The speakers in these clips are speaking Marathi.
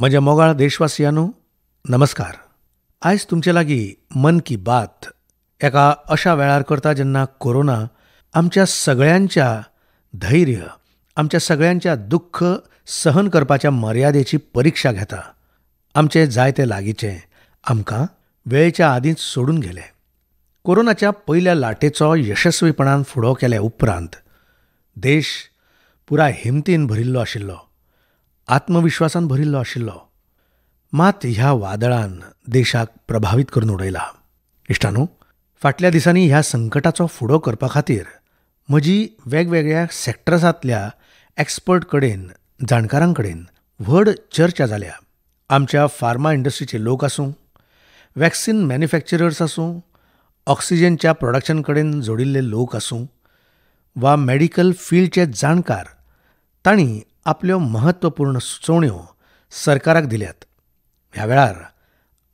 माझ्या मोगाळ देशवासियांनो नमस्कार आज तुमचे लागी मन की बात एका अशा वेळार करता जेन्ना कोरोना आमच्या सगळ्यांच्या धैर्य आमच्या सगळ्यांच्या दुःख सहन करपाच्या मर्यादेची परीक्षा घेता आमचे जायते लागीचे आमकां वेळेच्या आदींच सोडून गेले कोरोनाच्या पयल्या लाटेचो यशस्वीपणान फुडो केले उपरांत देश पुराय हिमतीन भरिल्लो आशिल्लो आत्मविश्वासान भरिल्लो आशिल्लो मात ह्या वादळान देशाक प्रभावीत करून उडयला इश्टानू फाटल्या दिसांनी ह्या संकटाचो फुडो करपा खातीर म्हजी वेगवेगळ्या सेक्टर्सांतल्या एक्सपर्ट कडेन जाणकारां कडेन व्हड चर्चा जाल्या आमच्या फार्मा इंडस्ट्रीचे लोक आसूं वॅक्सिन मॅन्युफॅक्चरर्स आसूं ऑक्सिजनच्या प्रोडक्शन कडेन जोडिल्ले लोक आसूं वा मेडिकल फिल्डचे जाणकार तांणी आपल्यो महत्वपूर्ण सुचोवण्यो सरकाराक दिल्यात ह्या वेळार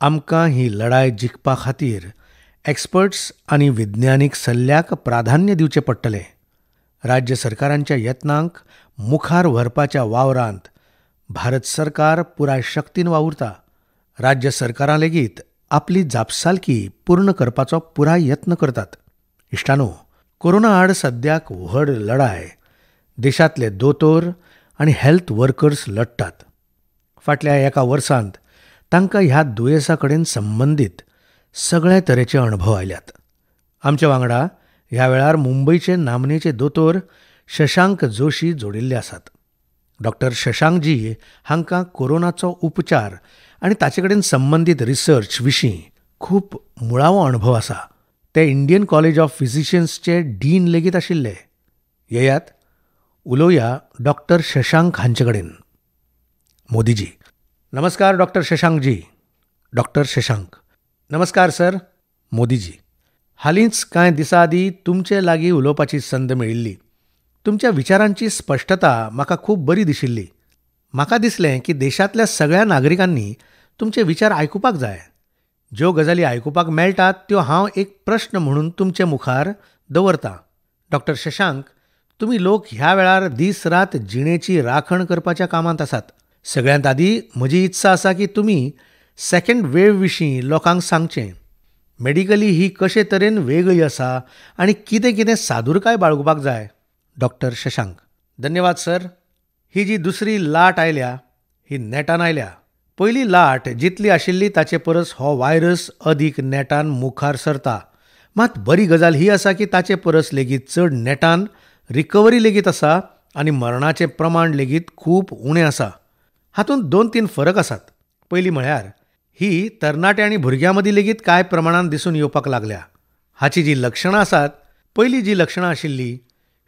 आमकां ही लढाय जिखपा खातीर एक्सपर्ट्स आनी विज्ञानीक सल्ल्याक प्राधान्य दिवचें पडटलें राज्य सरकारांच्या यत्नांक मुखार व्हरपाच्या वावरांत भारत सरकार पुराय शक्तीन वावुरता राज्य सरकारां लेगीत आपली जापसालकी पूर्ण करपाचो पुराय यत्न करतात इश्टानो कोरोना आड सद्याक व्हड लढाय देशातले दोतोर आणि हेल्थ वर्कर्स लढतात फाटल्या एका वर्सांत तांकां ह्या दुयेंसा कडेन संबंदीत सगळे तरेचे अणभव आयल्यात आमचे वांगडा ह्या वेळार मुंबयचे नामनेचे दोतोर शशांक जोशी जोडिल्ले आसात डॉक्टर शशांकजी हांकां कोरोनाचो उपचार आनी ताचे कडेन संबंदीत रिसर्च विशीं खूब मुळावो अणभव आसा ते इंडियन कॉलेज ऑफ फिजिशियन्सचे डीन लेगीत आशिल्ले येयात उलोया डॉक्टर शशांक कडेन मोदीजी नमस्कार डॉक्टर शशांकजी डॉक्टर शशांक नमस्कार सर मोदीजी हालींच कांय दिसां आदीं तुमचे लागीं उलोवपाची संद मेळिल्ली तुमच्या विचारांची स्पश्टता म्हाका खूब बरी दिशिल्ली म्हाका दिसलें की देशांतल्या सगळ्या नागरिकांनी तुमचे विचार आयकुपाक जाय ज्यो गजाली आयकुपाक मेळटात त्यो हांव एक प्रश्न म्हणून तुमचे मुखार दवरतां डॉक्टर शशांक तुम्ही लोक ह्या वेळार दीस रात जिणेची राखण करपाच्या कामांत आसात सगळ्यांत आदी म्हजी इत्सा आसा की तुमी सेकंड वेव विशीं लोकांक सांगचें मेडिकली ही कशे तरेन वेगळी आसा आनी कितें कितें सादूरकाय बाळगुपाक जाय डॉक्टर शशांक धन्यवाद सर ही जी दुसरी लाट आयल्या ही नेटान आयल्या पयली लाट जितली आशिल्ली ताचे परस हो व्हायरस अदीक नेटान मुखार सरता मात बरी गजाल ही आसा की ताचे परस लेगीत चड नेटान रिकवरी लेगीत आसा आनी मरणाचें प्रमाण लेगीत खूब उणें आसा हातूंत दोन तीन फरक आसात पहिली म्हळ्यार ही तरणाटे आनी भुरग्यां मदीं लेगीत कांय प्रमाणांत दिसून येवपाक लागल्या हाची जी लक्षणां आसात पयलीं जी लक्षणां आशिल्लीं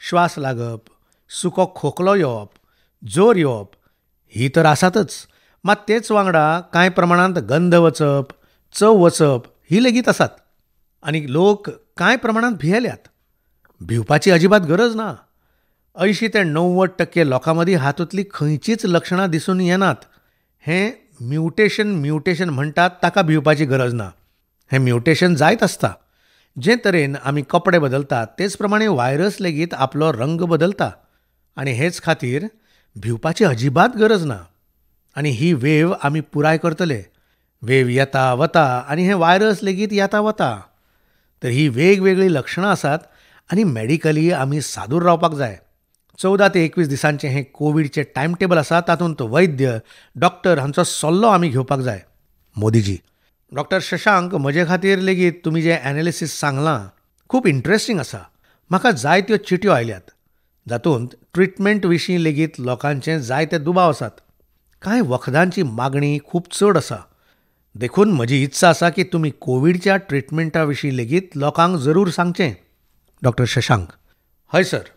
श्वास लागप सुको खोकलो येवप जोर येवप ही तर आसातच मात तेच वांगडा कांय प्रमाणांत गंध वचप चव वचप ही लेगीत आसात आनी लोक कांय प्रमाणांत भियेल्यात भिवपाची अजिबात गरज ना ऐंशी ते नव्वद टक्के लोकां मदीं हातूंतलीं लक्षणां दिसून येनात हे म्युटेशन म्युटेशन म्हणटात ताका भिवपाची गरज ना हे म्युटेशन जायत आसता जे तरेन आमी कपडे बदलतात तेच प्रमाणे व्हायरस लेगीत आपलो रंग बदलता आणि हेच खातीर भिवपाची अजिबात गरज ना आणि ही वेव आमी पुराय करतले वेव येता वता आणि हे व्हायरस लेगीत येता वता तर ही वेगवेगळी लक्षणां आसात आणि मेडिकली आम्ही सादूर रावपाक जाय चवदा ते एकवीस दिसांचे हे कोविडचे टायम टेबल आसा तातूंत वैद्य डॉक्टर हांचो सल्लो आम्ही घेवपाक जाय मोदीजी डॉक्टर शशांक म्हजे खातीर लेगीत तुमी जे एनालिसीस सांगलां खूब इंटरेस्टींग आसा म्हाका जायत्यो चिट्यो आयल्यात जातूंत ट्रिटमेंट विशीं लेगीत लोकांचे जायते दुबाव आसात कांय वखदांची मागणी खूब चड आसा देखून म्हजी इत्सा आसा की तुमी कोविडच्या ट्रिटमेंटा विशीं लेगीत लोकांक जरूर सांगचें डॉक्टर शशांक हय सर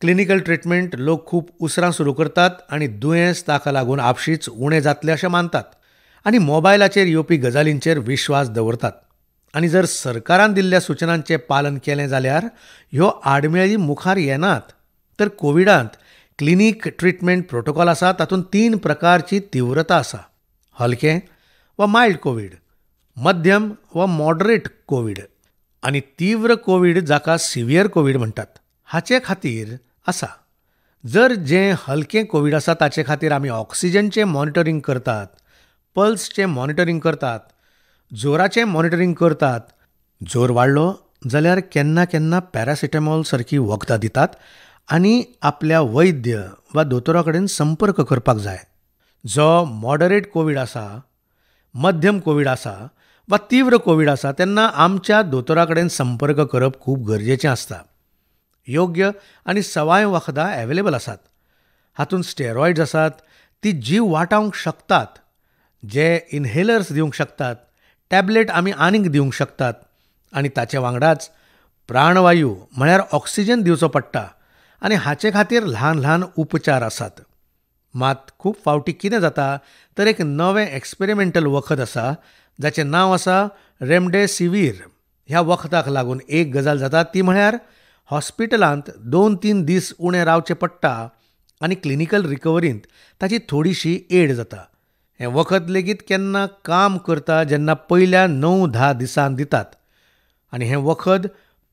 क्लिनिकल ट्रीटमेंट लोक खूप उसरां सुरू करतात आणि दुयेंस ताका लागून आपशींच उणे जातलें अशें मानतात आनी मोबायलाचेर येवपी गजालींचेर विश्वास दवरतात आनी जर सरकारान दिल्ल्या सूचनांचे पालन केले जाल्यार ह्यो आडमेळी मुखार येनात तर कोविडांत क्लिनीक ट्रिटमेंट प्रोटोकॉल आसा तातूंत तीन प्रकारची तीव्रता आसा हलकें वा मायल्ड कोविड मध्यम वा मॉडरेट कोविड आनी तीव्र कोवीड जाका सिवियर कोवीड म्हणटात हाचे खातीर आसा जर जे हलके कोवीड आसा ताचे खातीर आमी ऑक्सिजनचें मॉनिटरींग करतात पल्सचे मॉनिटरींग करतात जोराचें मॉनिटरींग करतात जोर वाडलो जाल्यार केन्ना केन्ना पॅरासिटामॉल सारकी वखदां दितात आनी आपल्या वैद्य वा दोतोरा कडेन संपर्क करपाक जाय जो मॉडरेट कोवीड आसा मध्यम कोवीड आसा वा तीव्र कोविड आसा तेन्ना आमच्या दोतोरा कडेन संपर्क करप खूब गरजेचें आसता योग्य आनी सवाय वखदां एवेलेबल आसात हातूंत स्टेरॉयड्स आसात ती जीव वाटावंक शकतात जे इनहेलर्स दिवंक शकतात टॅबलेट आमी आनीक दिवंक शकतात आनी ताचे वांगडाच प्राणवायू म्हळ्यार ऑक्सिजन दिवचो पडटा आनी हाचे खातीर ल्हान ल्हान उपचार आसात मात खूब फावटी कितें जाता तर एक नवें एक्सपेरिमेंटल वखद आसा जाचें नांव आसा रेमडेसिवीर ह्या वखदाक लागून एक गजाल जाता ती म्हळ्यार हॉस्पिटलांत दोन तीन दीस उणें रावचें पडटा आनी क्लिनिकल रिकवरींत ताची थोडीशी एड जाता हें वखद लेगीत केन्ना काम करता जेन्ना पयल्या णव धा दिसान दितात आनी हें वखद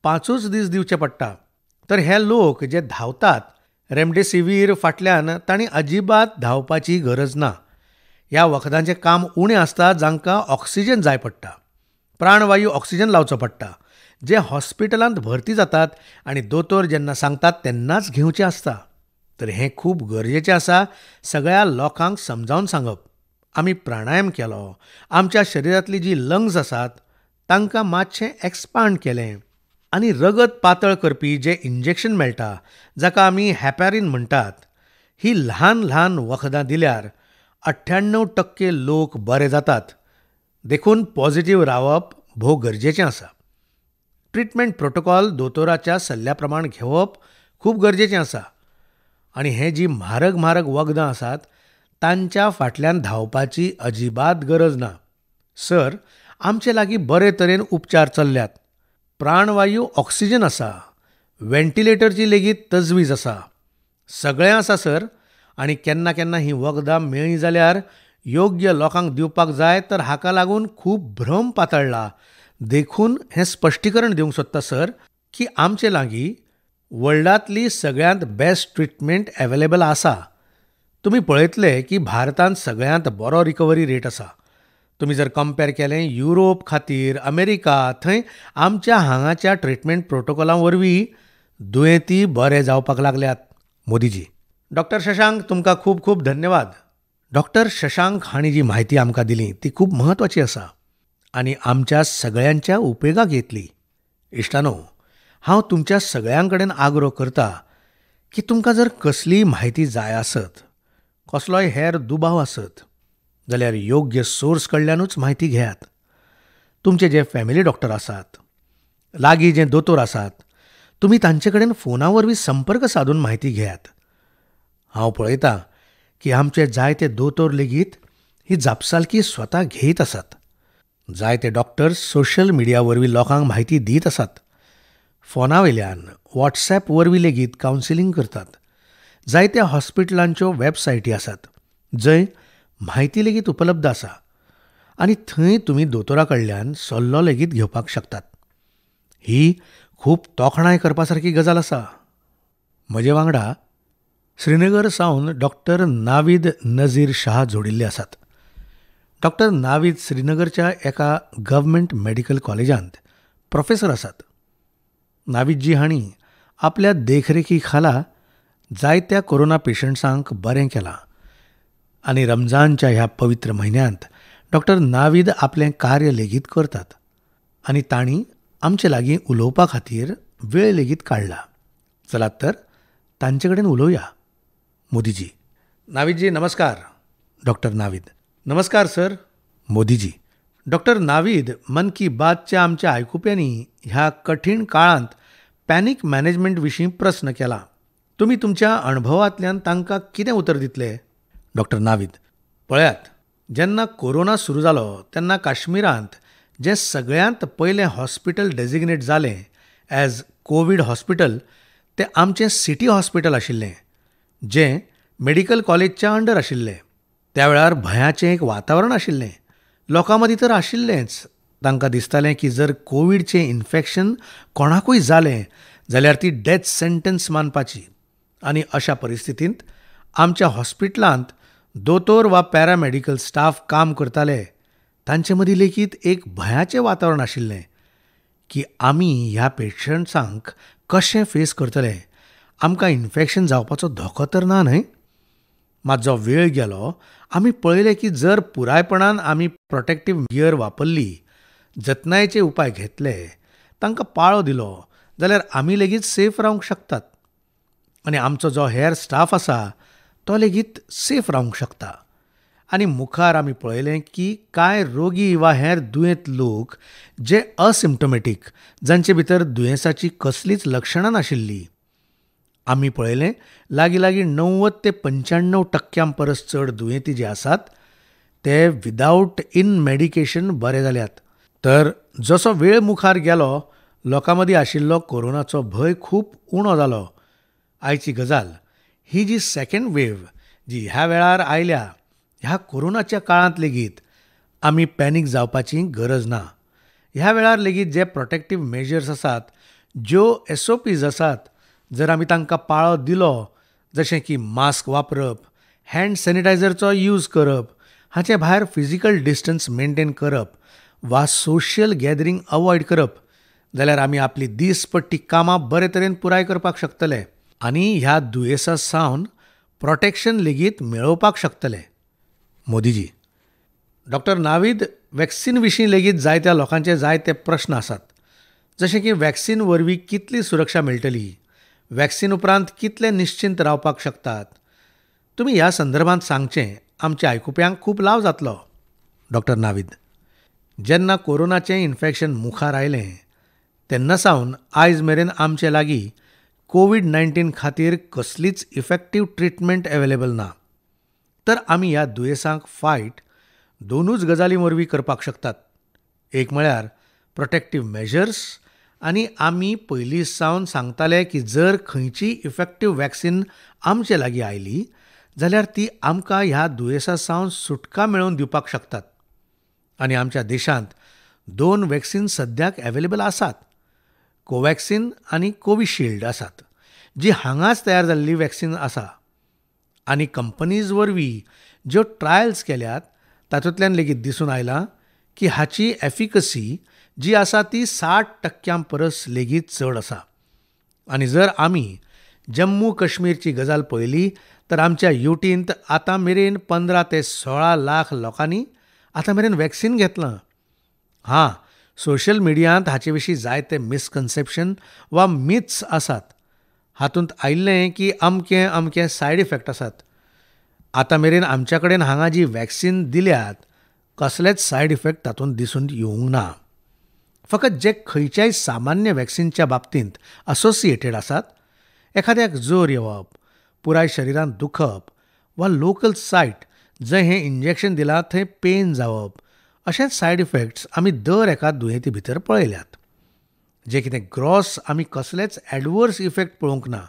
पांचूच दीस दिवचें पडटा तर हे लोक जे धांवतात रेमडेसिवीर फाटल्यान तांणी अजिबात धांवपाची गरज ना ह्या वखदांचें काम उणें आसता जांकां ऑक्सिजन जाय पडटा प्राणवायू ऑक्सिजन लावचो पडटा जे हॉस्पिटलांत भरती जातात आनी दोतोर जेन्ना सांगतात तेन्नाच घेवचें आसता तर हें खूब गरजेचें आसा सगळ्या लोकांक समजावन सांगप आमी प्राणायाम केलो आमच्या शरिरांतली जी लंग्स आसात तांकां मातशें एक्सपांड केलें आणि रगत पातळ करपी जे इंजेक्शन मेळटा जाका आमी हॅपॅरीन म्हणटात ही ल्हान ल्हान वखदां दिल्यार अठ्ठ्याण्णव टक्के लोक बरे जातात देखून पॉझिटिव्ह रावप भोव गरजेचें आसा ट्रिटमेंट प्रोटोकॉल दोतोराच्या सल्ल्या प्रमाण घेवप खूब गरजेचें आसा आनी हे जी म्हारग म्हारग वखदां आसात तांच्या फाटल्यान धांवपाची अजिबात गरज ना सर आमचे लागीं बरे तरेन उपचार चल्ल्यात प्राणवायू ऑक्सिजन असा व्हेंटिलेटरची लेगीत तजवीज असा सगळें आसा सर आनी केन्ना केन्ना ही वखदां मेळ्ळीं जाल्यार योग्य लोकांक दिवपाक जाय तर हाका लागून खूब भ्रम पातळ्ळा देखून हें स्पश्टीकरण दिवंक सोदता सर की आमचे लागीं वर्ल्डांतली सगळ्यांत बेस्ट ट्रिटमेंट अवेलेबल आसा तुमी पळयतले की भारतांत सगळ्यांत बरो रिकवरी रेट आसा तुम्ही जर कंपेर केले युरोप खातीर अमेरिका थंय आमच्या हांगाच्या ट्रिटमेंट प्रोटोकॉला वरवीं दुयेंती बरे जावपाक लागल्यात मोदीजी डॉक्टर शशांक तुमकां खूब खूब धन्यवाद डॉक्टर शशांक हांणी जी म्हायती आमकां दिली ती खूब म्हत्वाची आसा आनी आमच्या सगळ्यांच्या उपेगाक येतली इश्टानो हांव तुमच्या सगळ्यां कडेन आग्रो करतां की तुमकां जर कसलीय म्हायती जाय आसत कसलोय हेर दुबाव आसत जाल्यार योग्य सोर्स कडल्यानूच म्हायती घेयात तुमचे जे फॅमिली डॉक्टर आसात लागीं जे दोतोर आसात तुमी तांचे कडेन वरवीं संपर्क साधून म्हायती घेयात हांव पळयतां की आमचे जायते दोतोर लेगीत ही जापसालकी स्वता घेत आसात जायते डॉक्टर्स सोशल वरवीं लोकांक म्हायती दीत आसात फोनावेल्यान वॉट्सएप वरवीं लेगीत कावन्सिलींग करतात जायत्या हॉस्पिटलांच्यो वॅबसायटी आसात जंय म्हायती लेगीत उपलब्ध आसा आनी थंय तुमी दोतोरा कडल्यान सल्लो लेगीत घेवपाक शकतात ही खूब तोखणाय करपासारखी गजाल आसा म्हजे वांगडा श्रीनगर सावन डॉक्टर नावीद नजीर शाह जोडिल्ले आसात डॉक्टर नावीद श्रीनगरच्या एका गव्हर्मेंट मेडिकल कॉलेजांत प्रोफेसर आसात नाविदजी हांणी आपल्या देखरेखी खाला जायत्या कोरोना पेशंट्सांक बरें केलां आणि रमजानच्या ह्या पवित्र महिन्यात डॉक्टर नावीद आपलें कार्य लेगीत करतात आणि ताणी आमचे लागीं उलोवपा खातीर वेळ लेगीत काढला चला तर तांचे कडेन उलोवया मोदीजी नावीदजी नमस्कार डॉक्टर नावीद नमस्कार सर मोदीजी डॉक्टर नावीद मन की बातच्या आमच्या आयकुप्यांनी ह्या कठीण काळांत पॅनिक मॅनेजमेंट विशीं प्रस्न केला तुम्ही तुमच्या अणभवांतल्यान तांकां कितें उतर दितले डॉक्टर नावीद पळयात जेन्ना कोरोना सुरू जालो तेन्ना काश्मीरांत जें सगळ्यांत पयलें हॉस्पिटल डेजिग्नेट जालें एज कोविड हॉस्पिटल तें आमचें सिटी हॉस्पिटल आशिल्लें जें मेडिकल कॉलेजच्या अंडर आशिल्लें त्या वेळार एक वातावरण आशिल्लें लोकां मदीं तर आशिल्लेंच तांकां दिसतालें की जर कोविडचें इन्फेक्शन कोणाकूय जालें जाल्यार ती डेथ सेंटन्स मानपाची आनी अशा परिस्थितींत आमच्या हॉस्पिटलांत दोतोर वा पॅरामेडिकल स्टाफ काम करताले तांचे मदीं लेगीत एक भयाचे वातावरण आशिल्लें की आमी ह्या पेशंट्सांक कशें फेस करतले आमकां इन्फेक्शन जावपाचो धोको तर ना न्हय मात जो वेळ गेलो आमी पळयलें की जर पुरायपणान आमी प्रोटेक्टीव गियर वापरली जतनायेचे उपाय घेतले तांकां पाळो दिलो जाल्यार आमी लेगीत सेफ रावंक शकतात आनी आमचो जो हेर स्टाफ आसा तो लेगीत सेफ रावंक शकता आनी मुखार आमी पळयलें की कांय रोगी वा हेर दुयेंत लोक जे असिमटोमॅटीक जांचे भितर दुयेंसाची कसलीच लक्षणां नाशिल्लीं आमी पळयलें लागीं लागीं णव्वद ते पंच्याण्णव टक्क्यां परस चड दुयेंती जे आसात ते विदावट इन मेडिकेशन बरे जाल्यात तर जसो वेळ मुखार गेलो लोकां मदीं आशिल्लो कोरोनाचो भंय खूब उणो जालो आयची गजाल ही जी सेकंड वेव्ह जी ह्या वेळार आयल्या ह्या कोरोनाच्या काळांत लेगीत आमी पॅनिक जावपाची गरज ना ह्या वेळार लेगीत जे प्रोटेक्टीव मेजर्स आसात ज्यो एस ओ पीज आसात जर आमी तांकां पाळो दिलो जशें की मास्क वापरप हँड सॅनिटायझरचो यूज करप हाचे भायर फिजिकल डिस्टन्स मेंटेन करप वा सोशल गॅदरींग अवॉयड करप जाल्यार आमी आपली दिसपट्टी कामां बरे तरेन पुराय करपाक शकतले आणि ह्या दुयेंसा सावन प्रोटेक्शन लेगीत मेळोवपाक शकतले मोदीजी डॉक्टर नावीद वॅक्सिन विशीं लेगीत जायत्या लोकांचे जायते प्रश्न आसात जशें की वॅक्सिन वरवीं कितली सुरक्षा मेळटली वॅक्सिन उपरांत कितले निश्चिंत रावपाक शकतात तुमी ह्या संदर्भांत सांगचें आमच्या आयकुप्यांक खूब लाव जातलो डॉक्टर नावीद जेन्ना कोरोनाचें इन्फेक्शन मुखार आयलें तेन्ना सावन आयज मेरेन आमचे लागीं कोविड नायन्टीन खातीर कसलीच इफेक्टीव ट्रिटमेंट अवेलेबल ना तर आमी ह्या दुयेंसांक फायट दोनूच गजाली वरवीं करपाक शकतात एक म्हळ्यार प्रोटेक्टीव मेजर्स आनी आमी पयलीं सावन सांगताले की जर खंयचीय इफेक्टीव वैक्सीन आमचे लागीं आयली जाल्यार ती आमकां ह्या दुयेंसा सावन सुटका मेळोवन दिवपाक शकतात आनी आमच्या देशांत दोन वैक्सीन सद्याक अवेलेबल आसात कोवॅक्सिन आनी कोविशिल्ड आसात जी हांगाच तयार जाल्ली वॅक्सिन आसा आनी कंपनीज वरवीं ज्यो ट्रायल्स केल्यात तातूंतल्यान लेगीत दिसून आयलां की हाची एफिकसी जी आसा ती साठ टक्क्यां परस लेगीत चड आसा आनी जर आमी जम्मू कश्मीरची गजाल पळयली तर आमच्या युटींत आतां मेरेन पंदरा ते सोळा लाख लोकांनी आतां मेरेन वॅक्सीन घेतलां हां सोशल मिडियांत हाचे विशीं जायते मिसकन्सेप्शन वा मिथ्स आसात हातूंत आयिल्लें की अमकें अमकें सायड इफेक्ट आसात आतां मेरेन आमच्या कडेन हांगा जी वॅक्सीन दिल्यात कसलेच सायड इफेक्ट तातूंत दिसून येवंक ना फकत जे खंयच्याय सामान्य वॅक्सिनच्या बाबतींत असोसिएटेड आसात एखाद्याक जोर येवप पुराय शरिरांत दुखप वा लोकल सायट जंय हें इंजेक्शन दिलां थंय पेन जावप अशेंच सायड इफेक्ट्स आमी दर एका दुयेंती भितर पळयल्यात जे कितें ग्रॉस आमी कसलेच एडवर्स इफेक्ट पळोवंक ना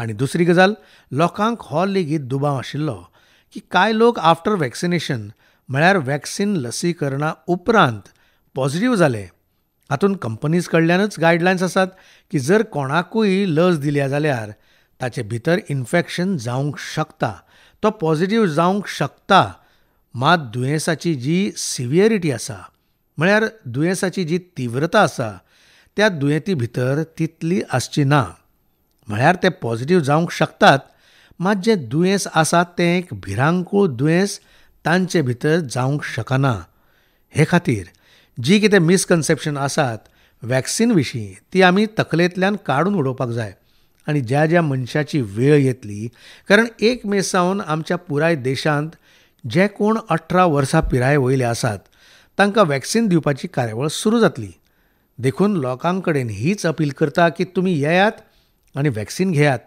आनी दुसरी गजाल लोकांक हो लेगीत दुबाव आशिल्लो की कांय लोक आफ्टर वॅक्सिनेशन म्हळ्यार वॅक्सिन लसीकरणा उपरांत पॉझिटिव्ह जाले हातूंत कंपनीज कडल्यानच गायडलायन्स आसात की जर कोणाकूय लस दिल्या जाल्यार ताचे भितर इन्फेक्शन जावंक शकता तो पॉझिटिव्ह जावंक शकता मात दुयेंसाची जी सिवियरिटी आसा म्हळ्यार दुयेंसाची जी तीव्रता आसा त्या दुयेंती भितर तितली आसची ना म्हळ्यार ते पॉझिटिव्ह जावंक शकतात मात जे दुयेंस आसा तें एक भिरांकूळ दुयेंस तांचे भितर जावंक शकना हे खातीर जी कितें मिसकन्सेप्शन आसात वॅक्सिन विशीं ती आमी तकलेंतल्यान काडून उडोवपाक जाय आनी ज्या ज्या मनशाची वेळ येतली कारण एक मे सावन आमच्या पुराय देशांत जे कोण अठरा वर्सां पिराये वयले आसात तांकां वॅक्सिन दिवपाची कार्यावळ सुरू जातली देखून लोकांकडेन हीच अपील करता की तुम्ही येयात आणि वॅक्सिन घेयात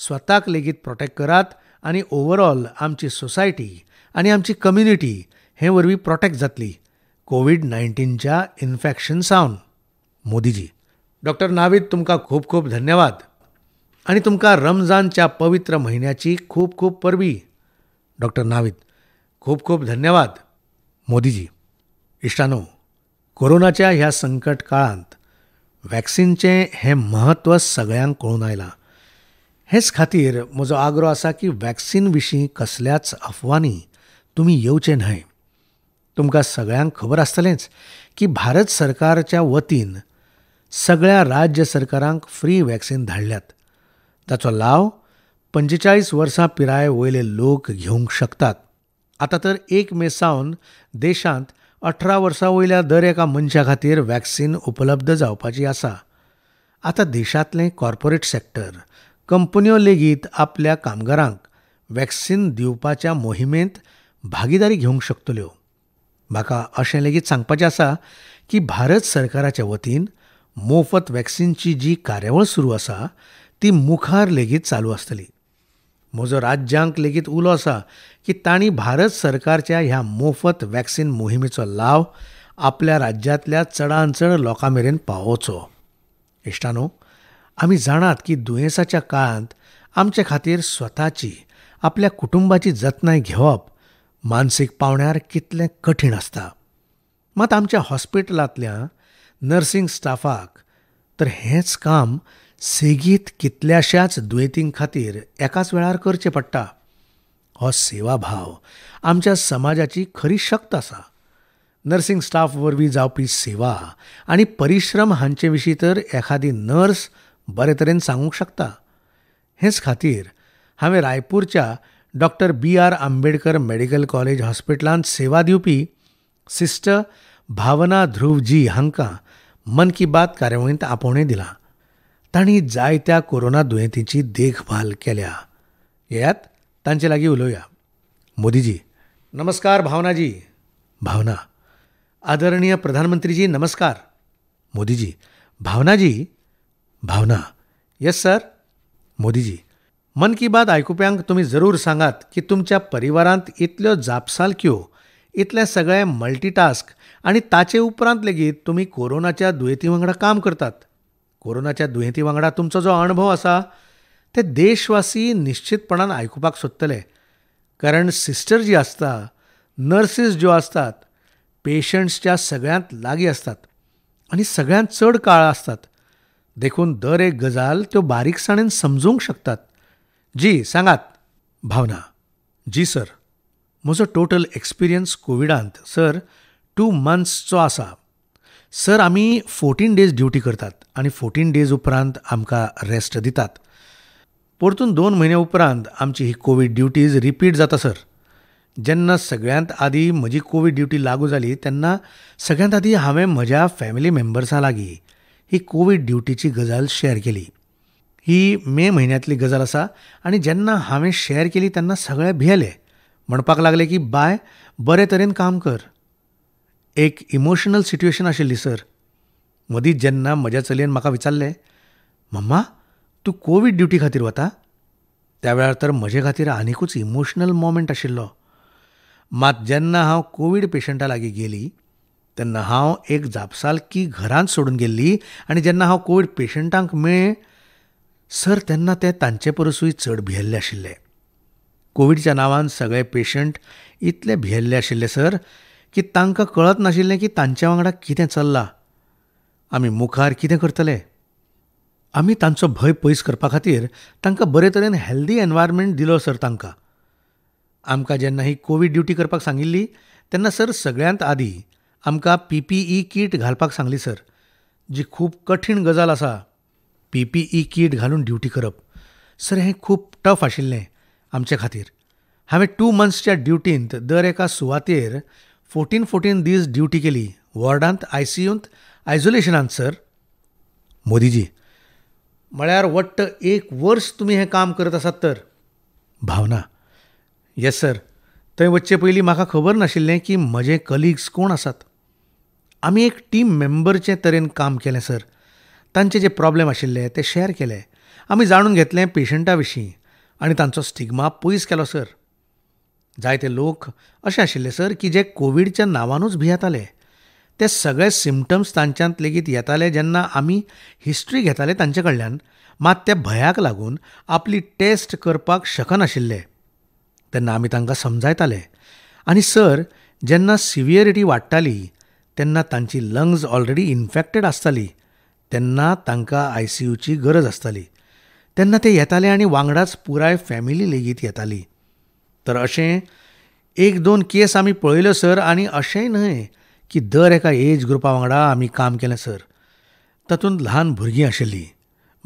स्वतःक लेगीत प्रोटेक्ट करात आणि ओवरऑल आमची सोसायटी आणि आमची कम्युनिटी हे वरवीं प्रोटेक्ट जातली कोविड नायन्टीनच्या इन्फेक्शन सावन मोदीजी डॉक्टर नावीद तुमकां खूब खूब धन्यवाद आणि तुमकां रमजानच्या पवित्र म्हयन्याची खूब खूब परबी डॉक्टर नावीद खूब खूब धन्यवाद मोदीजी इष्टानो कोरोनाच्या ह्या संकट काळांत वॅक्सिनचे हे महत्व सगळ्यांक कळून आयलां हेच खातीर म्हजो आग्रो आसा की वॅक्सिन विशीं कसल्याच अफवांनी तुमी येवचे न्हय तुमकां सगळ्यांक खबर आसतलेंच की भारत सरकारच्या वतीन सगळ्या राज्य सरकारांक फ्री वॅक्सिन धाडल्यात ताचो लाव पंचेचाळीस वर्सां पिराये वयले लोक घेवंक शकतात आतां तर एक मे सावन देशांत अठरा वर्सां वयल्या दर एका मनशा खातीर वॅक्सीन उपलब्ध जावपाची आसा आतां देशांतलें कॉर्पोरेट सॅक्टर कंपन्यो लेगीत आपल्या कामगारांक वॅक्सीन दिवपाच्या मोहिमेंत भागीदारी घेवंक शकतल्यो म्हाका अशें लेगीत सांगपाचें आसा की भारत सरकाराच्या वतीन मोफत वॅक्सिनची जी कार्यावळ सुरू आसा ती मुखार लेगीत चालू आसतली म्हजो राज्यांक लेगीत उलो आसा की तांणी भारत सरकारच्या ह्या मोफत वॅक्सिन मोहिमेचो लाव आपल्या राज्यांतल्या चडांत चड लोकां मेरेन पावोवचो इश्टानो आमी जाणात की दुयेंसाच्या काळांत आमचे खातीर स्वताची आपल्या कुटुंबाची जतनाय घेवप मानसीक पावण्यार कितलें कठीण आसता मात आमच्या हॉस्पिटलांतल्या नर्सिंग स्टाफाक तर हेंच काम सेगीत कितल्याशाच दुयेतीं खातीर एकाच वेळार करचें पडटा हो सेवाभाव आमच्या समाजाची खरी शक्त आसा नर्सिंग स्टाफ वरवीं जावपी सेवा आनी परिश्रम हांचे विशीं तर एखादी नर्स बरे तरेन सांगूंक शकता हेच खातीर हांवें रायपूरच्या doctor B R Ambedkar medical college हॉस्पिटलांत सेवा दिवपी सिस्टर भावना जी हांकां मन की बात कार्यावळींत आपोवणें दिलां तांणी जायत्या कोरोना दुयेंतींची देखभाल केल्या येयात तांचे लागीं उलोवया मोदीजी नमस्कार भावनाजी भावना आदरणीय प्रधानमंत्रीजी नमस्कार मोदीजी भावनाजी भावना येस सर मोदीजी मन की बात आयकुप्यांक तुम्ही जरूर सांगात की तुमच्या परिवारांत इतल्यो जापसालक्यो इतले सगळे मल्टीटास्क आणि ताचे उपरांत लेगीत तुम्ही कोरोनाच्या दुयेंती वांगडा काम करतात कोरोनाच्या दुयेंती वांगडा तुमचो जो अणभव आसा ते देशवासी निश्चितपणान आयकुपाक सोदतले कारण सिस्टर जी आसता नर्सीस ज्यो आसतात पेशंट्सच्या सगळ्यांत लागीं आसतात आनी सगळ्यांत चड काळ आसतात देखून दर एक गजाल त्यो बारीकसाणेन समजूंक शकतात जी सांगात भावना जी सर म्हजो टोटल एक्सपिरियन्स कोविडांत सर टू मंथ्सचो आसा सर आम्ही फोर्टीन डेज ड्युटी करतात आणि फोर्टीन डेज उपरांत आमकां रेस्ट दितात परतून दोन म्हयन्या उपरांत आमची ही कोवीड ड्युटीज रिपीट जाता सर जेन्ना सगळ्यांत आधी म्हजी कोवीड ड्युटी लागू जाली तेन्ना सगळ्यांत आधी हांवें म्हज्या फॅमिली मेंबर्सां लागीं ही कोवीड ड्युटीची गजाल शेअर केली ही मे म्हयन्यांतली गजाल आसा आनी जेन्ना हांवें शेअर केली तेन्ना सगळे भियेले म्हणपाक लागले की बाय बरे तरेन काम कर एक इमोशनल सिट्युएशन आशिल्ली सर मदींच जेन्ना म्हज्या चलयेन म्हाका विचारलें मम्मा तू कोविड ड्युटी खातीर वता त्या वेळार तर म्हजे खातीर आनीकूच इमोशनल मोमेंट आशिल्लो मात जेन्ना हांव कोविड पेशंटा लागीं गेली तेन्ना हांव एक जापसालकी घरांत सोडून गेल्ली आनी जेन्ना हांव कोविड पेशंटांक मेळ्ळें सर तेन्ना ते तांचे परसूय चड भियेल्ले आशिल्ले कोविडच्या नांवान सगळे पेशंट इतले भियेल्ले आशिल्ले सर की तांकां कळत नाशिल्लें की तांच्या वांगडा कितें चल्लां आमी मुखार कितें करतले आमी तांचो भंय पयस करपा खातीर तांकां बरे तरेन हेल्दी एनवायरमेंट दिलो सर तांकां आमकां जेन्ना ही कोवीड ड्युटी करपाक सांगिल्ली तेन्ना सर सगळ्यांत आदी आमकां पी पी ई कीट घालपाक सांगली सर जी खूब कठीण गजाल आसा पी पी ई कीट घालून ड्युटी करप सर हें खूब टफ आशिल्लें आमचे खातीर हांवें टू मंथ्सच्या ड्युटींत दर एका सुवातेर फोर्टीन फोर्टीन दीस ड्युटी केली वॉर्डांत यूंत आयसोलेशनांत सर मोदीजी म्हळ्यार वट्ट एक वर्स तुमी हें काम करत आसात तर भावना येस सर थंय वच्चे पयलीं म्हाका खबर नाशिल्लें की म्हजे कलिग्स कोण आसात आमी एक टीम मेंबरचे तरेन काम केलें सर तांचे जे प्रॉब्लेम आशिल्ले ते शेअर केले आमी जाणून घेतले पेशंटा विशीं आनी तांचो स्टिग्मा पयस केलो सर जायते लोक असे आशिल्ले सर की जे कोविडच्या नांवानूच भियेताले ते सगळे सिमटम्स तांच्यांत लेगीत येताले जेन्ना आम्ही हिस्ट्री घेताले तांचे कडल्यान मात त्या भयाक लागून आपली टेस्ट करपाक शकनाशिल्ले तेन्ना आम्ही तांकां समजायताले आणि सर जेन्ना सिवियरिटी वाडटाली तेन्ना तांची लंग्स ऑलरेडी इन्फेक्टेड आसताली तेन्ना तांकां आय सी यूची गरज आसताली तेन्ना ते येताले आनी वांगडाच पुराय फॅमिली लेगीत येताली तर असे एक दोन केस आम्ही पळयलं सर आणि अशेंय न्हय की दर एका एज ग्रुपा वांगडा आमी काम केलं सर तातून लहान भुरगीं आशिल्लीं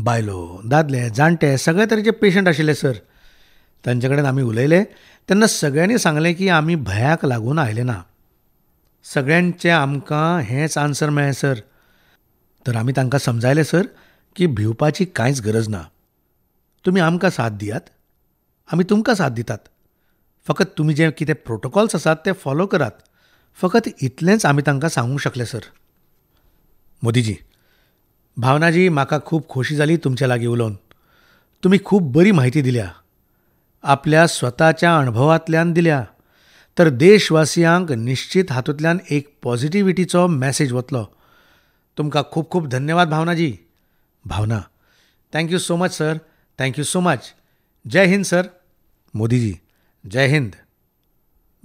बायलो दादले जाणटे सगळे तरेचे पेशंट आशिल्ले सर तांचे कडेन आमी उलयले तेन्ना सगळ्यांनी सांगलें की आम्ही भयाक लागून आयले ना सगळ्यांचे आमकां हेच आन्सर मेळ्ळें सर तर आम्ही तांकां समजायलें सर की भिवपाची कांयच गरज ना तुम्ही आमकां साथ दियात आम्ही तुमकां साथ दितात फकत तुम्ही जे कितें प्रोटोकॉल्स आसात ते फॉलो करात फकत इतलेंच आमी तांकां सांगूंक शकले सर मोदीजी भावनाजी म्हाका खूब खोशी जाली तुमच्या लागीं उलोवन तुमी खूब बरी म्हायती दिल्या आपल्या स्वताच्या अणभवांतल्यान दिल्या तर देशवासियांक निश्चित हातूंतल्यान एक पॉझिटिव्हिटीचो मॅसेज वतलो तुमकां खूब खूब धन्यवाद Bhavnaji Bhavna thank you so much sir thank you so much जय हिंद सर मोदीजी जय हिंद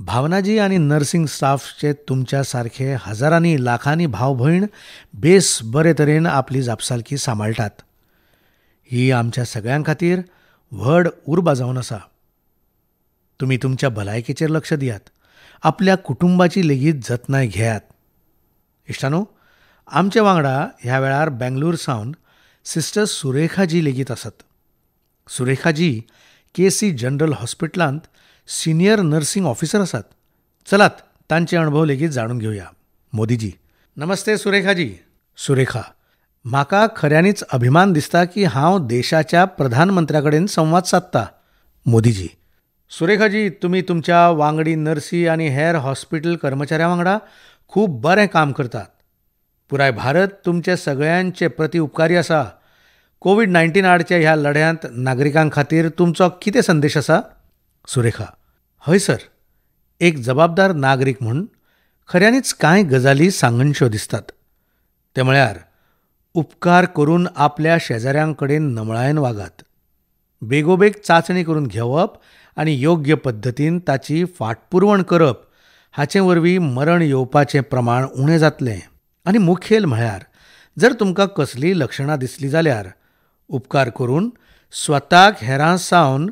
भावनाजी आणि नर्सिंग स्टाफचे तुमच्यासारखे हजारांनी लाखांनी भाव भयण बेस बरे तरेन आपली जापसालकी सांभाळतात ही आमच्या सगळ्यां खातीर व्हड उर्बा जावन आसा तुमी तुमच्या भलायकेचेर लक्ष दियात आपल्या कुटुंबाची लेगीत जतनाय घेयात इश्टानू आमचे वांगडा ह्या वेळार बेंगलोर सावन सिस्टर सुरेखाजी लेगीत आसात सुरेखाजी के सी जनरल हॉस्पिटलांत सिनियर नर्सिंग ऑफिसर आसात चलात त्यांचे अनुभव लेगीत जाणून घेऊया मोदीजी नमस्ते सुरेखाजी सुरेखा म्हाका खऱ्यांनीच अभिमान दिसता की हांव देशाच्या प्रधानमंत्र्याकडेन संवाद साधता मोदीजी सुरेखाजी तुम्ही तुमच्या वांगडी नर्सी आणि हेर हॉस्पिटल कर्मचाऱ्यां वांगडा खूब बरें काम करतात पुराय भारत तुमचे सगळ्यांचे प्रती उपकारी असा कोविड नायन्टीन आडच्या ह्या लढ्यात नागरिकांखातीर तुमचा किती संदेश असा सुरेखा हय सर एक जबाबदार नागरीक म्हणून खऱ्यानेच काय गजाली सांगणश्यो दिसतात ते म्हळ्यार उपकार करून आपल्या शेजाऱ्यांकडे नमळायन वागात बेगोबेग चाचणी करून घेवप आनी योग्य पद्दतीन ताची फाटपुरवण करप हाचे वरवीं मरण येवपाचें प्रमाण उणें जातलें आनी मुखेल म्हळ्यार जर तुमकां कसलीं लक्षणां दिसलीं जाल्यार उपकार करून स्वताक हेरां सावन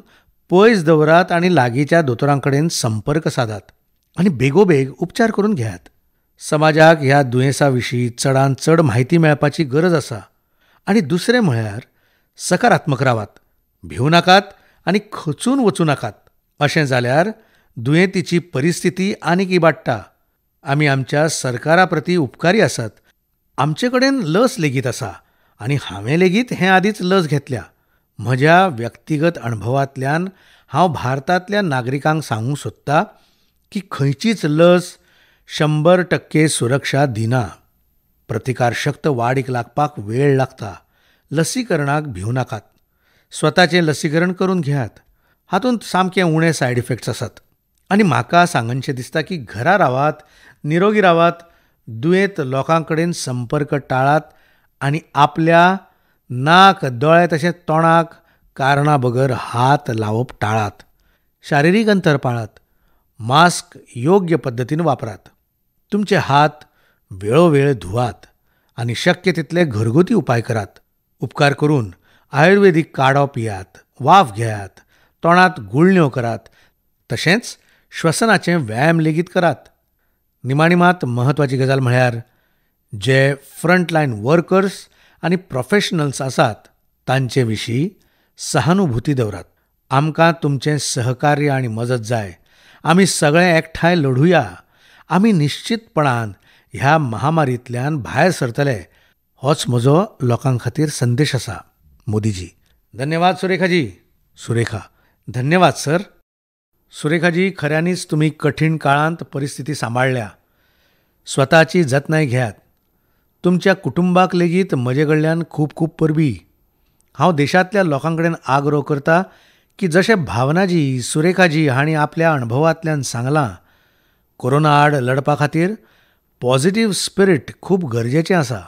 पयस दवरात आणि लागीच्या दोतोरांकडेन संपर्क साधात आणि बेगोबेग उपचार करून घेयात समाजाक ह्या दुयेसाविषयी विशीं चडांत चड म्हायती मेळपाची गरज असा आणि दुसरे म्हळ्यार सकारात्मक रावात भिवू नाकात आणि खचून वचू नाकात अशें जाल्यार दुयेंतीची परिस्थिती आनीक इबाडटा आमी आमच्या सरकाराप्रती उपकारी आसात आमचे कडेन लस लेगीत आसा आणि हांवें लेगीत हे आदींच लस घेतल्या म्हज्या व्यक्तिगत अणभवांतल्यान हांव भारतांतल्या नागरिकांक सांगूंक सोदतां की खंयचीच लस शंबर टक्के सुरक्षा दिना प्रतिकारशक्त वाडीक लागपाक वेळ लागता लसीकरणाक भिव नाकात स्वताचें लसीकरण करून घेयात हातूंत सामके उणे सायड इफेक्ट्स आसात आनी म्हाका सांगनशें दिसता की घरा रावात निरोगी रावात दुयेंत लोकां कडेन संपर्क टाळात आनी आपल्या नाक दोळे तसेच तोंडाक कारणा बगर हात लावप टाळात शारीरिक अंतर पाळात मास्क योग्य पद्धतीनं वापरात तुमचे हात वेळोवेळ धुवात आणि शक्य तितले घरगुती उपाय करात उपकार करून आयुर्वेदिक काडो पियात वाफ घेयात तोंडात गुळण्यो करात तशेंच श्वसनाचे व्यायाम लेगीत करात निमाणी मात म्हत्वाची गजाल म्हळ्यार जे फ्रंटलायन वर्कर्स आणि प्रोफेशनल्स आसात तांचे विशीं सहानुभूती दवरात आमकां तुमचें सहकार्य आनी मजत जाय आमी सगळे एकठांय लढुया आमी निश्चितपणान ह्या महामारींतल्यान भायर सरतले होच म्हजो लोकां खातीर संदेश आसा मोदीजी धन्यवाद सुरेखाजी सुरेखा धन्यवाद सर सुरेखाजी खऱ्यांनीच तुम्ही कठीण काळांत परिस्थिती सांभाळल्या स्वतःची जतनाय घ्यात तुमच्या कुटुंबाक लेगीत म्हजे कडल्यान खूब खूब परबीं हांव देशांतल्या लोकां कडेन आग्रो करतां की जशें भावनाजी सुरेखाजी हांणी आपल्या अणभवांतल्यान सांगलां कोरोना आड लडपा खातीर पॉझिटिव्ह स्पिरिट खूब गरजेचें आसा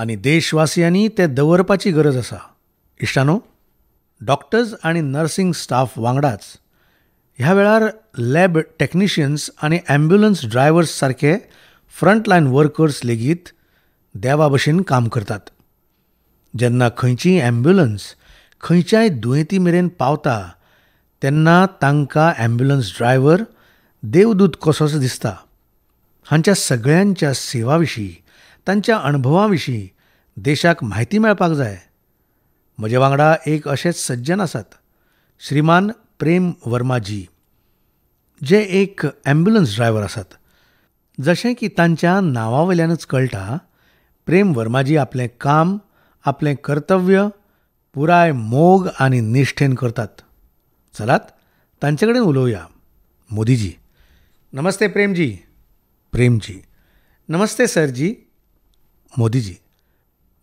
आनी देशवासियांनी तें दवरपाची गरज आसा इश्टानो डॉक्टर्स आनी नर्सिंग स्टाफ वांगडाच ह्या वेळार लॅब टॅक्निशियन्स आनी एम्ब्युलन्स ड्रायव्हर्स सारके फ्रंटलायन वर्कर्स लेगीत देवा भशेन काम करतात जेन्ना खंयचीय ॲम्ब्युलन्स खंयच्याय दुयेंती मेरेन पावता तेन्ना तांकां ॲम्ब्युलन्स ड्रायव्हर देवदूत कसोच दिसता हांच्या सगळ्यांच्या सेवा विशीं तांच्या अणभवाविशी देशाक म्हायती मेळपाक जाय म्हजे वांगडा एक असे सज्जन आसात श्रीमान प्रेम वर्मा जी जे एक ॲम्ब्युलन्स ड्रायव्हर आसात जशें की तांच्या नांवावयल्यानच कळटा प्रेम वर्माजी आपलें काम आपलें कर्तव्य पुराय मोग आनी निश्ठेन करतात चलात तांचे कडेन उलोवया मोदीजी नमस्ते प्रेमजी प्रेमजी नमस्ते सरजी मोदीजी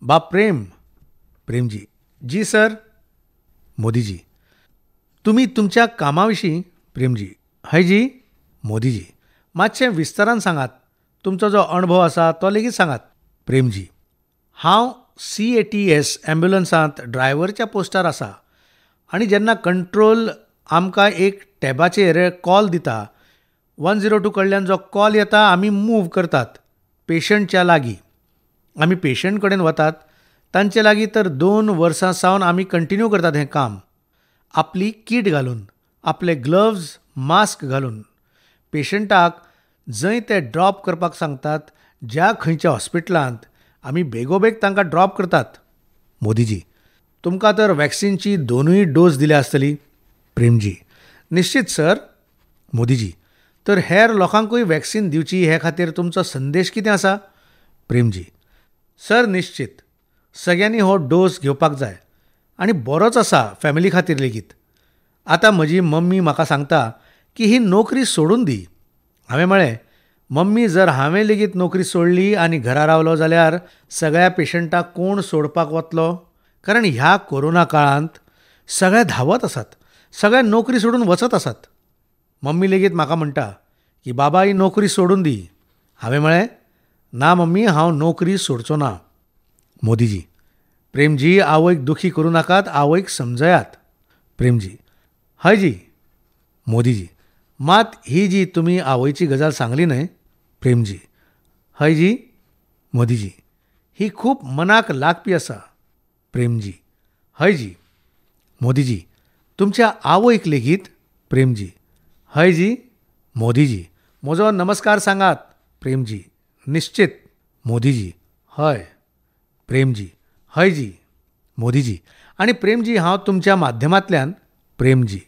बा प्रेम प्रेमजी जी सर मोदीजी तुम्ही तुमच्या कामाविषयी प्रेमजी हय जी मोदीजी मातशें विस्तारान सांगात तुमचो जो अणभव आसा तो लेगीत सांगात प्रेमजी हांव सी ए टी एस ॲम्ब्युलंसांत ड्रायव्हरच्या पोस्टार आसा आनी जेन्ना कंट्रोल आमकां एक टॅबाचेर कॉल दिता वन झिरो टू कडल्यान जो कॉल येता आमी मूव करतात पेशंटच्या लागीं आमी पेशंट कडेन वतात तांचे लागीं तर दोन वर्सां सावन आमी कंटिन्यू करतात हें काम आपली किट घालून आपले ग्लव्ज मास्क घालून पेशंटाक जंय ते ड्रॉप करपाक सांगतात ज्या खंयच्या हॉस्पिटलांत आमी बेगोबेग तांकां ड्रॉप करतात मोदीजी तुमकां तर वॅक्सिनची दोनूय डोस दिल्या आसतली प्रेमजी निश्चित सर मोदीजी तर हेर लोकांकूय वॅक्सिन दिवची हे खातीर तुमचो संदेश कितें आसा प्रेमजी सर निश्चित सगळ्यांनी हो डोस घेवपाक जाय आनी बरोच आसा फॅमिली खातीर लेगीत आतां म्हजी मम्मी म्हाका सांगता की ही नोकरी सोडून दी हांवें म्हळें मम्मी जर हांवें लेगीत नोकरी सोडली आनी घरा रावलो जाल्यार सगळ्या पेशंटाक कोण सोडपाक वतलो कारण ह्या कोरोना काळांत सगळे धावत आसात सगळे नोकरी सोडून वचत आसात मम्मी लेगीत म्हाका म्हणटा की बाबा ही नोकरी सोडून दी हांवें म्हळें ना मम्मी हांव नोकरी सोडचो ना मोदीजी प्रेमजी आवयक दुखी करूं नाकात आवयक समजयात प्रेमजी हय जी मोदीजी मात ही जी तुम्ही आवईची गजाल सांगली नाही प्रेमजी हय जी मोदीजी ही खूप मनाक लागपी असा प्रेमजी हय जी मोदीजी तुमच्या आवईक लेगीत प्रेमजी हय जी मोदीजी म्हजो नमस्कार सांगात प्रेमजी निश्चित मोदीजी हय प्रेमजी हय जी मोदीजी आणि प्रेमजी हा तुमच्या माध्यमातल्यान प्रेमजी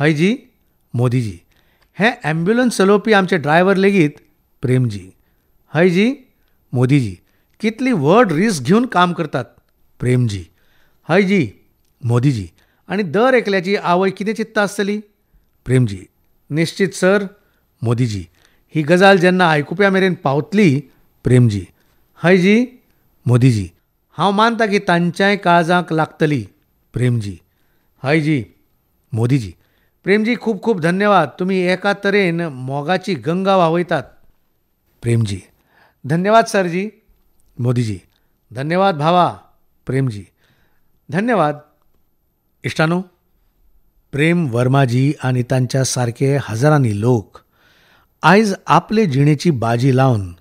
हय जी मोदीजी हे ॲम्ब्युलन्स चलोवपी आमचे ड्रायव्हर लेगीत प्रेमजी हय जी मोदीजी कितली वर्ड रिस्क घेऊन काम करतात प्रेमजी हय जी मोदीजी आणि दर एकल्याची आवय किती चित्ता असतली प्रेमजी निश्चित सर मोदीजी ही गजाल जेन्ना आयकुप्या मेरेन पावतली प्रेमजी हय जी मोदीजी हांव मानता की तांच्याय काळजांक लागतली प्रेमजी हय जी मोदीजी प्रेमजी खूप खूप धन्यवाद तुम्ही एका तऱ्हेन मोगाची गंगा वावयतात प्रेमजी धन्यवाद सरजी मोदीजी धन्यवाद भावा प्रेमजी धन्यवाद इष्टानो प्रेम वर्माजी आणि त्यांच्या सारखे हजारांनी लोक आज आपले जिणेची बाजी लावून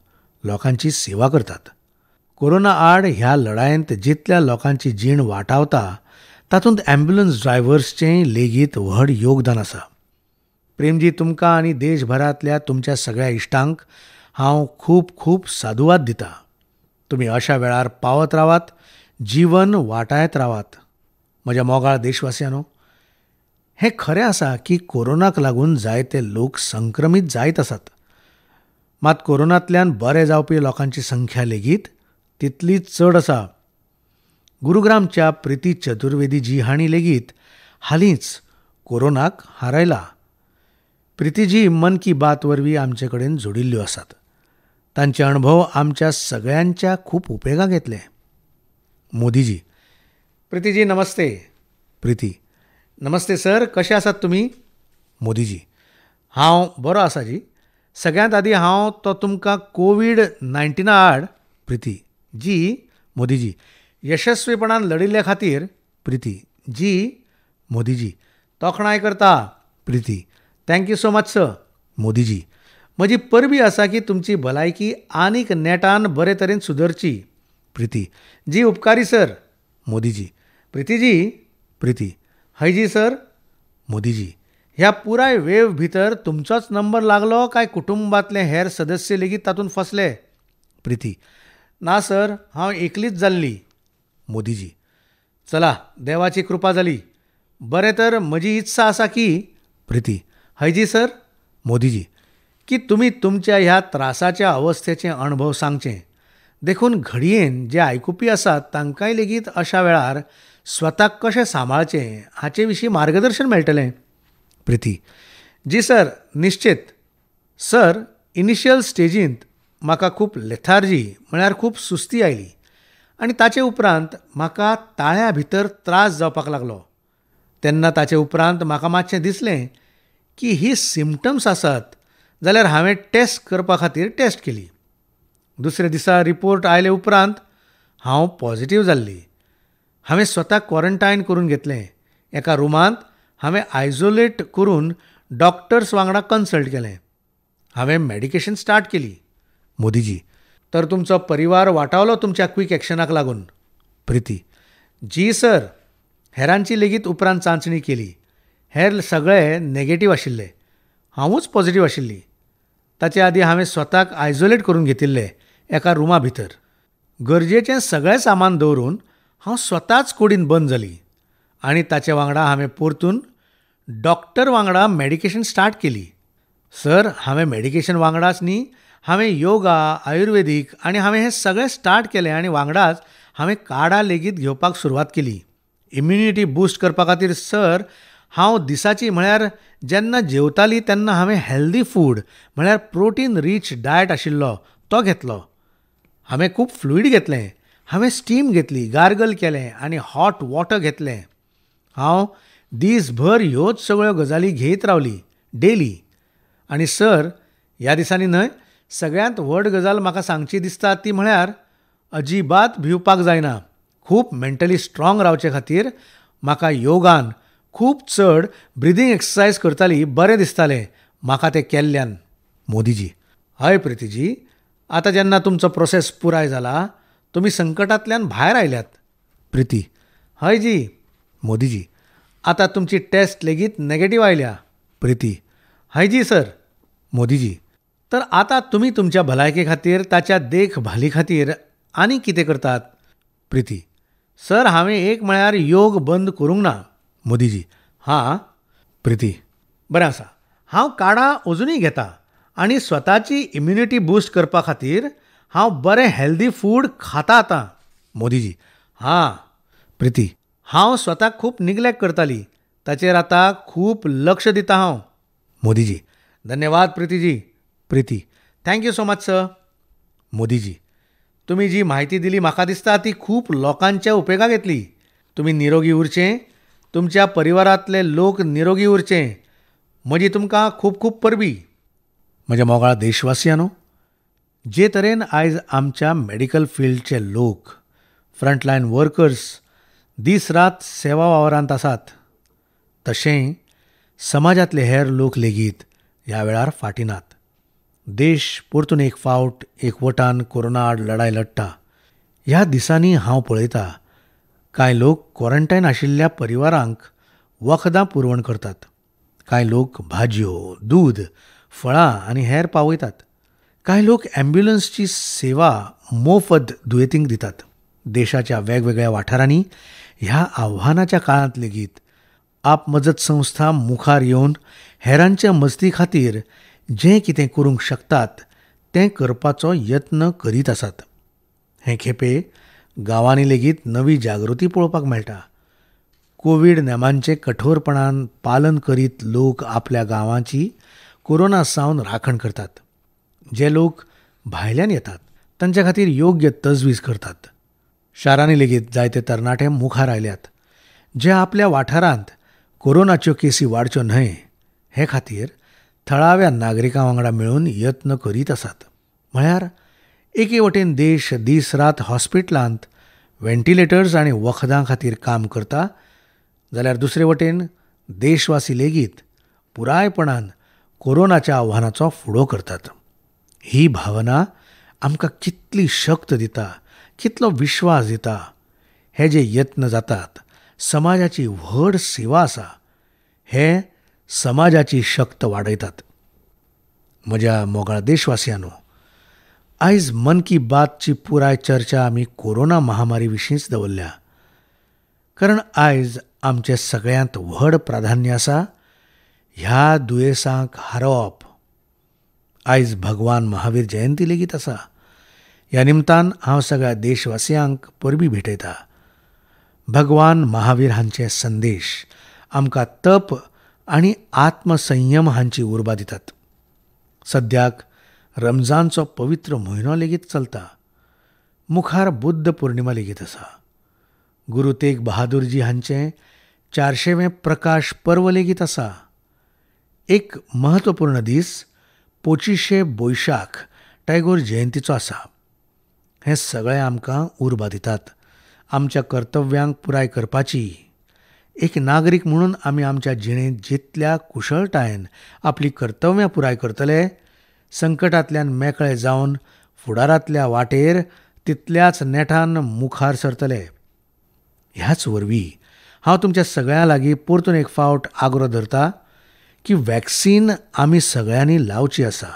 लोकांची सेवा करतात कोरोना आड ह्या लढायंत जितल्या लोकांची जीण वाटावता तातूंत ॲम्ब्युलन्स ड्रायव्हर्सचे लेगीत व्हड योगदान आसा प्रेमजी तुमकां आनी देशभरांतल्या तुमच्या सगळ्या इश्टांक हांव खूब खूब साधुवाद दितां तुमी अशा वेळार पावत रावात जीवन वाटायत रावात म्हज्या मोगाळ देशवासियानो हें खरें आसा की कोरोनाक लागून जायते लोक संक्रमीत जायत आसात मात कोरोनांतल्यान बरे जावपी लोकांची संख्या लेगीत तितलीच चड आसा गुरुग्रामच्या प्रिती चतुर्वेदी जी हाणी लेगीत हालींच कोरोनाक हारयला प्रितीजी मन की बात वरवीं आमचे कडेन जोडिल्ल्यो आसात तांचे अणभव आमच्या सगळ्यांच्या खूप उपेगाक येतले मोदीजी प्रितीजी नमस्ते प्रिती नमस्ते सर कशे आसात तुम्ही मोदीजी हांव बरो आसा जी सगळ्यांत आदीं हांव तो तुमकां कोवीड नायन्टीना आड प्रिती जी मोदीजी यशस्वीपणान लडिल्ल्या खातीर प्रिती जी मोदीजी तोखणाय करता Priti thank you so much sir Modiji म्हजी परबी आसा की तुमची भलायकी आनीक नेटान बरे तरेन सुदरची प्रिती जी उपकारी सर मोदीजी प्रितीजी प्रिती हयजी सर मोदीजी ह्या पुराय वेव भितर तुमचोच नंबर लागलो काय कुटुंबातले हेर सदस्य लेगीत तातूंत फसले प्रिती ना सर हांव एकलीच जाल्ली मोदीजी चला देवाची कृपा झाली बरे तर माझी इच्छा आसा की प्रिती हैजी सर मोदीजी की तुम्ही तुमच्या ह्या त्रासाच्या अवस्थेचे अणभव सांगचे देखून घडयेन जे आयकुपी आसात तांकांय लेगीत अशा वेळार स्वताक कशें सांबाळचें हाचे विशीं मार्गदर्शन मेळटलें प्रिती जी सर निश्चित सर इनिशियल स्टेजींत म्हाका खूप लेथार्जी म्हळ्यार खूप सुस्ती आयली आनी ताचे उपरांत म्हाका ताळ्या भितर त्रास जावपाक लागलो तेन्ना ताचे उपरांत म्हाका मातशें दिसलें की ही सिमटम्स आसात जाल्यार हांवें टेस्ट करपा खातीर टेस्ट केली दुसऱ्या दिसा रिपोर्ट आयले उपरांत हांव पॉझिटिव्ह जाल्ली हांवें स्वताक क्वॉरंटायन करून घेतलें एका रुमांत हांवें आयसोलेट करून डॉक्टर्स वांगडा कन्सल्ट केलें हांवें मॅडिकेशन स्टार्ट केली मोदीजी तर तुमचा परिवार वाटावलो तुमच्या क्विक ॲक्शनाक लागून प्रिती जी सर हेरांची लेगीत उपरांत चाचणी केली हेर सगळे नेगेटीव आशिल्ले हांवूच पॉझिटिव्ह आशिल्ली ताचे आधी हांवें स्वताक आयसोलेट करून घेतिल्ले एका रुमा भितर गरजेचे सगळे सामान दवरून हांव स्वताच कोडीन बंद जाली आनी ताचे वांगडा हांवें परतून डॉक्टर वांगडा मेडिकेशन स्टार्ट केली सर हांवें मेडिकेशन वांगडाच न्ही हांवें योगा आयुर्वेदीक आनी हांवें हें सगळें स्टार्ट केलें आनी वांगडाच हांवें काडा लेगीत घेवपाक सुरवात केली इम्युनिटी बुस्ट करपा खातीर सर हांव दिसाची म्हळ्यार जेन्ना जेवताली तेन्ना हांवें हेल्दी फूड म्हळ्यार प्रोटीन रीच डायट आशिल्लो तो घेतलो हांवें खूब फ्लुईड घेतलें हांवें स्टीम घेतली गार्गल केलें आनी हॉट वॉटर घेतलें हांव दीसभर ह्योच सगळ्यो गजाली घेत रावली डेली आनी सर ह्या दिसांनी न्हय सगळ्यांत व्हड गजाल म्हाका सांगची दिसता ती म्हळ्यार अजिबात भिवपाक जायना खूब मेंटली स्ट्रोंग रावचे खातीर म्हाका योगान खूब चड ब्रिदिंग एक्सरसायज करताली बरें दिसतालें म्हाका तें केल्ल्यान मोदीजी हय प्रितीजी आतां जेन्ना तुमचो प्रोसेस पुराय जाला तुमी संकटांतल्यान भायर आयल्यात प्रिती हय जी मोदीजी आतां तुमची टेस्ट लेगीत नॅगेटीव आयल्या प्रिती हय जी सर मोदीजी तर आता तुम्ही तुमच्या भलायके खातीर ताच्या देखभाली खातीर आनी कितें करतात प्रिती सर हांवें एक म्हळ्यार योग बंद करूंक ना मोदीजी हां प्रिती बरें आसा हांव काडां अजुनूय घेतां आनी स्वताची इम्युनिटी बुस्ट करपा खातीर हांव बरें हेल्दी फूड खाता आतां मोदीजी हां प्रिती हांव स्वताक खूब निग्लेक्ट करताली ताचेर आतां खूब लक्ष दितां हांव मोदीजी धन्यवाद Pritiji Priti thank you so much sir Modiji तुम्ही जी माहिती दिली म्हाका दिसता ती खूप लोकांच्या उपेगाक येतली तुम्ही निरोगी उरचे तुमच्या परिवारातले लोक निरोगी उरचे म्हजी तुमकां खूप खूप परबी म्हज्या मोगाळ देशवासियांनो जे तरेन आयज आमच्या मेडिकल फिल्डचे लोक फ्रंटलायन वर्कर्स दीस रात सेवा वावरांत आसात तशें समाजांतले हेर लोक लेगीत ह्या वेळार फाटीं नात देश परतून एक फावट एकवटान कोरोना आड लढाय लडटा ह्या दिसांनी हांव पळयतां कांय लोक क्वॉरंटायन आशिल्ल्या परिवारांक वखदां पुरवण करतात कांय लोक भाजयो दूद फळां आनी हेर पावयतात कांय लोक ॲम्ब्युलन्सची सेवा मोफत दुयेंतींक दितात देशाच्या वेगवेगळ्या वाठारांनी ह्या आव्हानाच्या काळांत लेगीत आप मजत संस्था मुखार येवन हेरांच्या मजती खातीर जें कितें करूंक शकतात तें करपाचो यत्न करीत आसात हे खेपे गांवांनी लेगीत नवी जागृती पळोवपाक मेळटा कोविड नेमांचे कठोरपणान पालन करीत लोक आपल्या गांवांची कोरोना सावन राखण करतात जे लोक भायल्यान येतात तांचे खातीर योग्य तजवीज करतात शारांनी लेगीत जायते तरणाटे मुखार आयल्यात जे आपल्या वाठारांत कोरोनाच्यो केसी वाडच्यो न्हय हे खातीर थळाव्या नागरिकां वांगडा मेळून यत्न करीत आसात म्हळ्यार एके वटेन देश दीस रात हॉस्पिटलांत वेंटिलेटर्स आनी वखदां खातीर काम करता जाल्यार दुसरे वटेन देशवासी लेगीत पुरायपणान कोरोनाच्या आव्हानाचो फुडो करतात ही भावना आमकां कितली शक्त दिता कितलो विश्वास दिता हे जे यत्न जातात समाजाची व्हड सेवा आसा हें समाजाची शक्त वाढयतात माझ्या मोगाळ देशवासियांनो आज मन की बातची पुराय चर्चा आम्ही कोरोना महामारी विशींच दवरल्या कारण आज आमचे सगळ्यांत व्हड प्राधान्य आसा ह्या दुयेसांक हारोवप आयज भगवान महावीर जयंती लेगीत आसा ह्या निमतान हांव सगळ्या देशवासियांक परबी भेटयतां भगवान महावीर हांचे संदेश आमकां तप आणि आत्मसंयम हांची उर्बा दितात सद्याक रमजानचो पवित्र म्हयनो लेगीत चलता मुखार बुद्ध पौर्णिमा लेगीत आसा गुरु तेग बहादूरजी हांचे चारशेवें प्रकाश पर्व लेगीत आसा एक म्हत्वपूर्ण दीस पोचिशे बैशाख टायगोर जयंतीचो आसा हें सगळें आमकां उर्बा दितात आमच्या कर्तव्यांक पुराय करपाची एक नागरीक म्हणून आम्ही आमच्या जिणेंत जितल्या कुशळटायेन आपली कर्तव्यां पुराय करतले संकटांतल्यान मेकळे जावन फुडारांतल्या वाटेर तितल्याच नेटान मुखार सरतले ह्याच वरवीं हांव तुमच्या सगळ्यां लागीं परतून एक फावट आग्रो धरतां की वॅक्सीन आमी सगळ्यांनी लावची आसा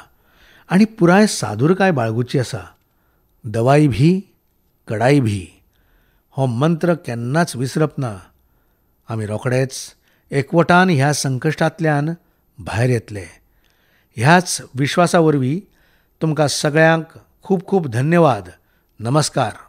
आनी पुराय सादुरकाय बाळगुची आसा दवाई भी कडाई भी हो मंत्र केन्नाच विसरप ना आमी रोखडेच एकवटान ह्या संकश्टांतल्यान भायर येतले ह्याच विश्वासा वरवीं तुमकां सगळ्यांक खूब खूब धन्यवाद नमस्कार